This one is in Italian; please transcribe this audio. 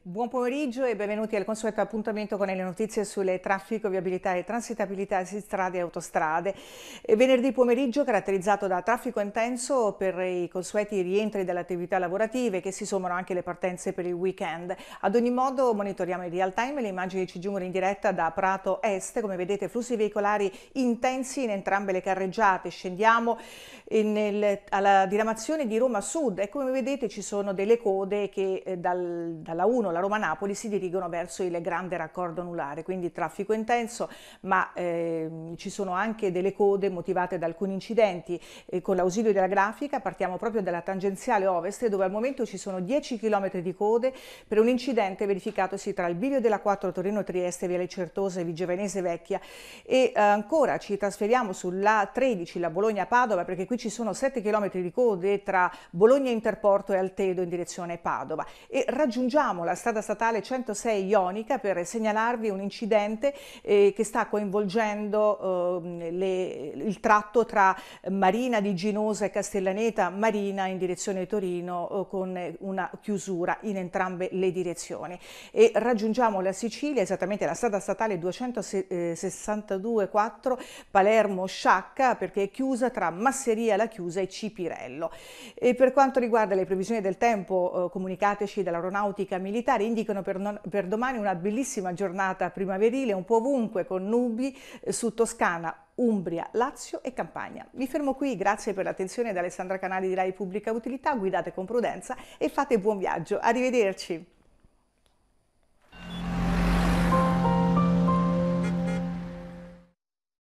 Buon pomeriggio e benvenuti al consueto appuntamento con le notizie sulle traffico, viabilità e transitabilità di strade e autostrade. Eh, venerdì pomeriggio caratterizzato da traffico intenso per i consueti rientri dalle attività lavorative che si sommano anche le partenze per il weekend. Ad ogni modo monitoriamo in real time le immagini che ci giungono in diretta da Prato Est, come vedete flussi veicolari intensi in entrambe le carreggiate. Scendiamo nel, alla diramazione di Roma Sud e come vedete ci sono delle code che eh, dal, dalla 1 2021 la Roma-Napoli si dirigono verso il grande raccordo anulare, quindi traffico intenso, ma eh, ci sono anche delle code motivate da alcuni incidenti. E con l'ausilio della grafica partiamo proprio dalla tangenziale ovest dove al momento ci sono 10 km di code per un incidente verificatosi tra il bivio della 4 Torino-Trieste, Via Certose, e Venese Vecchia e eh, ancora ci trasferiamo sulla 13, la Bologna-Padova, perché qui ci sono 7 km di code tra Bologna Interporto e Altedo in direzione Padova e raggiungiamo la strada statale 106 Ionica per segnalarvi un incidente eh, che sta coinvolgendo eh, le, il tratto tra Marina di Ginosa e Castellaneta, Marina in direzione Torino eh, con una chiusura in entrambe le direzioni. E raggiungiamo la Sicilia, esattamente la strada statale 262-4 Palermo-Sciacca perché è chiusa tra Masseria La Chiusa e Cipirello. E per quanto riguarda le previsioni del tempo eh, comunicateci dall'aeronautica militare militari indicano per, non, per domani una bellissima giornata primaverile, un po' ovunque con nubi eh, su Toscana, Umbria, Lazio e Campania. Mi fermo qui, grazie per l'attenzione da Alessandra Canali di Rai Pubblica Utilità, guidate con prudenza e fate buon viaggio. Arrivederci.